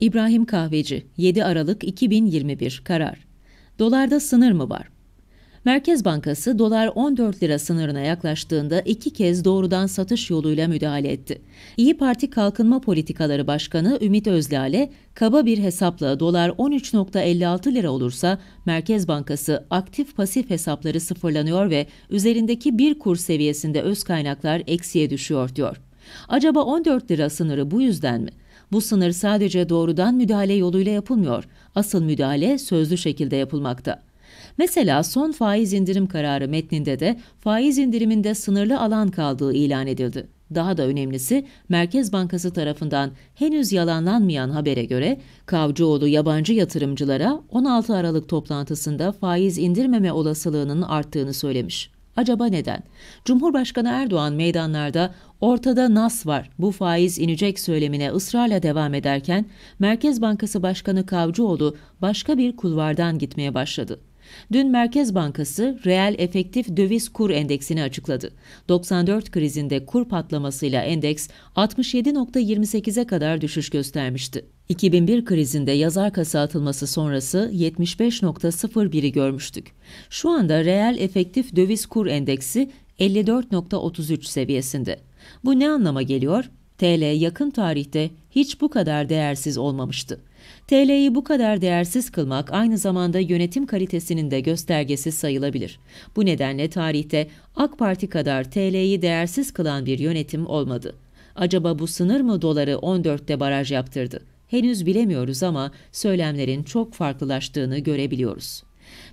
İbrahim Kahveci 7 Aralık 2021 karar. Dolarda sınır mı var? Merkez Bankası dolar 14 lira sınırına yaklaştığında iki kez doğrudan satış yoluyla müdahale etti. İyi Parti Kalkınma Politikaları Başkanı Ümit Özlale, kaba bir hesapla dolar 13.56 lira olursa Merkez Bankası aktif pasif hesapları sıfırlanıyor ve üzerindeki bir kur seviyesinde öz kaynaklar eksiye düşüyor diyor. Acaba 14 lira sınırı bu yüzden mi? Bu sınır sadece doğrudan müdahale yoluyla yapılmıyor. Asıl müdahale sözlü şekilde yapılmakta. Mesela son faiz indirim kararı metninde de faiz indiriminde sınırlı alan kaldığı ilan edildi. Daha da önemlisi Merkez Bankası tarafından henüz yalanlanmayan habere göre Kavcıoğlu yabancı yatırımcılara 16 Aralık toplantısında faiz indirmeme olasılığının arttığını söylemiş. Acaba neden? Cumhurbaşkanı Erdoğan meydanlarda Ortada nas var. Bu faiz inecek söylemine ısrarla devam ederken Merkez Bankası Başkanı Kavcıoğlu başka bir kulvardan gitmeye başladı. Dün Merkez Bankası reel efektif döviz kur endeksini açıkladı. 94 krizinde kur patlamasıyla endeks 67.28'e kadar düşüş göstermişti. 2001 krizinde yazar kasa atılması sonrası 75.01'i görmüştük. Şu anda reel efektif döviz kur endeksi 54.33 seviyesinde. Bu ne anlama geliyor? TL yakın tarihte hiç bu kadar değersiz olmamıştı. TL'yi bu kadar değersiz kılmak aynı zamanda yönetim kalitesinin de göstergesi sayılabilir. Bu nedenle tarihte AK Parti kadar TL'yi değersiz kılan bir yönetim olmadı. Acaba bu sınır mı doları 14'te baraj yaptırdı? Henüz bilemiyoruz ama söylemlerin çok farklılaştığını görebiliyoruz.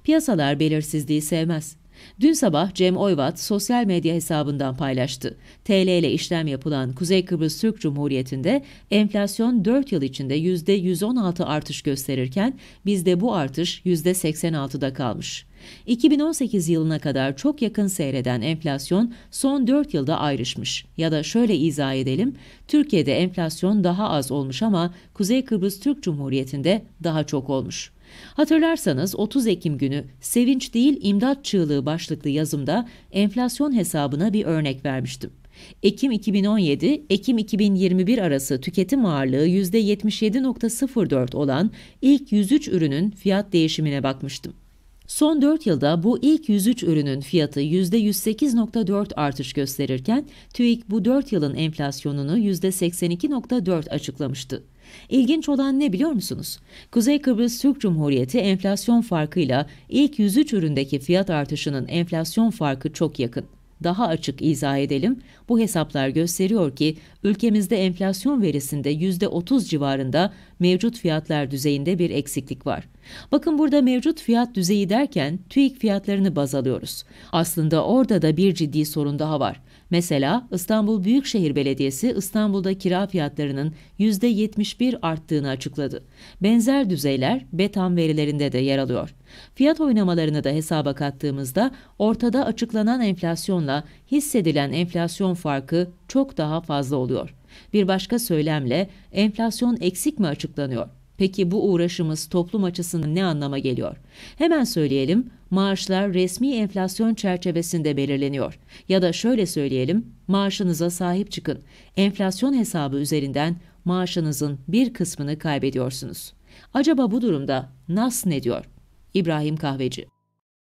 Piyasalar belirsizliği sevmez. Dün sabah Cem Oyvat sosyal medya hesabından paylaştı. TL ile işlem yapılan Kuzey Kıbrıs Türk Cumhuriyeti'nde enflasyon 4 yıl içinde %116 artış gösterirken bizde bu artış %86'da kalmış. 2018 yılına kadar çok yakın seyreden enflasyon son 4 yılda ayrışmış. Ya da şöyle izah edelim, Türkiye'de enflasyon daha az olmuş ama Kuzey Kıbrıs Türk Cumhuriyeti'nde daha çok olmuş. Hatırlarsanız 30 Ekim günü Sevinç değil imdat çığlığı başlıklı yazımda enflasyon hesabına bir örnek vermiştim. Ekim 2017, Ekim 2021 arası tüketim ağırlığı %77.04 olan ilk 103 ürünün fiyat değişimine bakmıştım. Son 4 yılda bu ilk 103 ürünün fiyatı %108.4 artış gösterirken TÜİK bu 4 yılın enflasyonunu %82.4 açıklamıştı. İlginç olan ne biliyor musunuz? Kuzey Kıbrıs Türk Cumhuriyeti enflasyon farkıyla ilk 103 üründeki fiyat artışının enflasyon farkı çok yakın daha açık izah edelim. Bu hesaplar gösteriyor ki ülkemizde enflasyon verisinde %30 civarında mevcut fiyatlar düzeyinde bir eksiklik var. Bakın burada mevcut fiyat düzeyi derken TÜİK fiyatlarını baz alıyoruz. Aslında orada da bir ciddi sorun daha var. Mesela İstanbul Büyükşehir Belediyesi İstanbul'da kira fiyatlarının %71 arttığını açıkladı. Benzer düzeyler Betam verilerinde de yer alıyor. Fiyat oynamalarını da hesaba kattığımızda ortada açıklanan enflasyonla hissedilen enflasyon farkı çok daha fazla oluyor. Bir başka söylemle enflasyon eksik mi açıklanıyor? Peki bu uğraşımız toplum açısından ne anlama geliyor? Hemen söyleyelim, maaşlar resmi enflasyon çerçevesinde belirleniyor. Ya da şöyle söyleyelim, maaşınıza sahip çıkın. Enflasyon hesabı üzerinden maaşınızın bir kısmını kaybediyorsunuz. Acaba bu durumda NAS ne diyor? İbrahim Kahveci